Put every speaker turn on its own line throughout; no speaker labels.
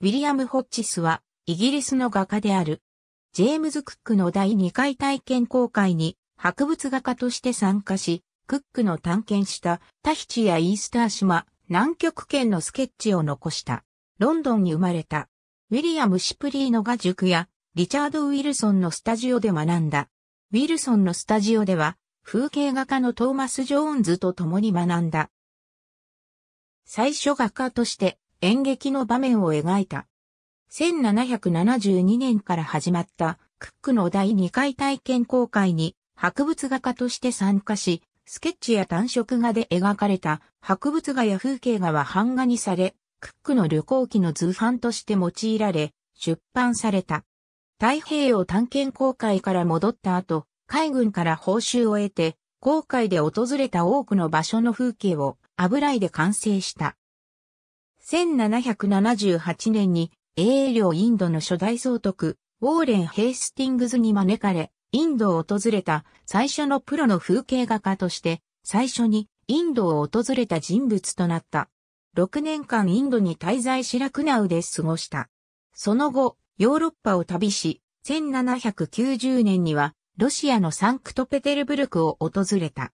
ウィリアム・ホッチスは、イギリスの画家である。ジェームズ・クックの第2回体験公開に、博物画家として参加し、クックの探検したタヒチやイースター島、南極圏のスケッチを残した。ロンドンに生まれた。ウィリアム・シプリーノが塾や、リチャード・ウィルソンのスタジオで学んだ。ウィルソンのスタジオでは、風景画家のトーマス・ジョーンズと共に学んだ。最初画家として、演劇の場面を描いた。1772年から始まったクックの第2回体験公開に博物画家として参加し、スケッチや単色画で描かれた博物画や風景画は版画にされ、クックの旅行記の図版として用いられ、出版された。太平洋探検公開から戻った後、海軍から報酬を得て、航海で訪れた多くの場所の風景を油絵で完成した。1778年に英領インドの初代総督、ウォーレン・ヘイスティングズに招かれ、インドを訪れた最初のプロの風景画家として、最初にインドを訪れた人物となった。6年間インドに滞在しラクナウで過ごした。その後、ヨーロッパを旅し、1790年にはロシアのサンクトペテルブルクを訪れた。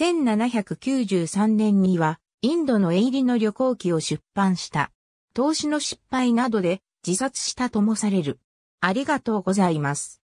1793年にはインドの営利の旅行記を出版した。投資の失敗などで自殺したともされる。ありがとうご
ざいます。